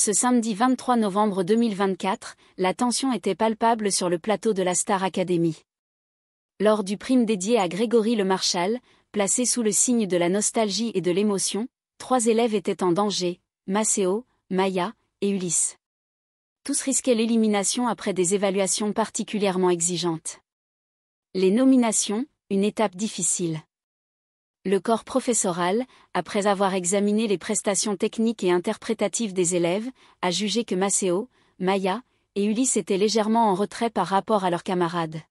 Ce samedi 23 novembre 2024, la tension était palpable sur le plateau de la Star Academy. Lors du prime dédié à Grégory Le Marchal, placé sous le signe de la nostalgie et de l'émotion, trois élèves étaient en danger, Maceo, Maya et Ulysse. Tous risquaient l'élimination après des évaluations particulièrement exigeantes. Les nominations, une étape difficile. Le corps professoral, après avoir examiné les prestations techniques et interprétatives des élèves, a jugé que Maceo, Maya et Ulysse étaient légèrement en retrait par rapport à leurs camarades.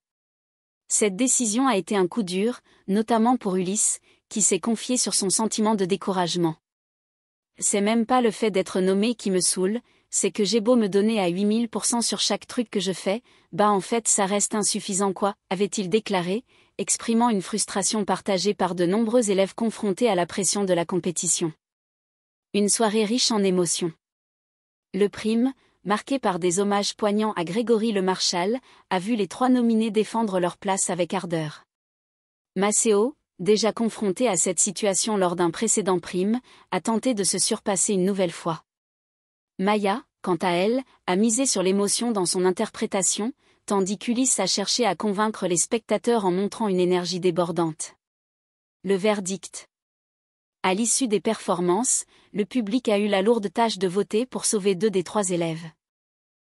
Cette décision a été un coup dur, notamment pour Ulysse, qui s'est confié sur son sentiment de découragement. C'est même pas le fait d'être nommé qui me saoule, c'est que j'ai beau me donner à 8000% sur chaque truc que je fais, bah en fait ça reste insuffisant quoi, avait-il déclaré, exprimant une frustration partagée par de nombreux élèves confrontés à la pression de la compétition. Une soirée riche en émotions. Le prime, marqué par des hommages poignants à Grégory Le Marchal, a vu les trois nominés défendre leur place avec ardeur. Maceo, déjà confronté à cette situation lors d'un précédent prime, a tenté de se surpasser une nouvelle fois. Maya, quant à elle, a misé sur l'émotion dans son interprétation, tandis qu'Ulysse a cherché à convaincre les spectateurs en montrant une énergie débordante. Le verdict. À l'issue des performances, le public a eu la lourde tâche de voter pour sauver deux des trois élèves.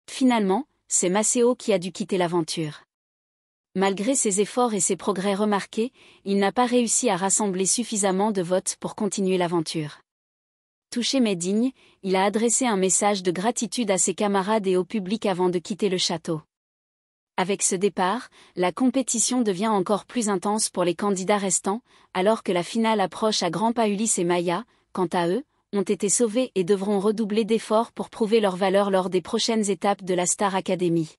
Finalement, c'est Maceo qui a dû quitter l'aventure. Malgré ses efforts et ses progrès remarqués, il n'a pas réussi à rassembler suffisamment de votes pour continuer l'aventure. Touché mais digne, il a adressé un message de gratitude à ses camarades et au public avant de quitter le château. Avec ce départ, la compétition devient encore plus intense pour les candidats restants, alors que la finale approche à grands pas Ulysse et Maya, quant à eux, ont été sauvés et devront redoubler d'efforts pour prouver leur valeur lors des prochaines étapes de la Star Academy.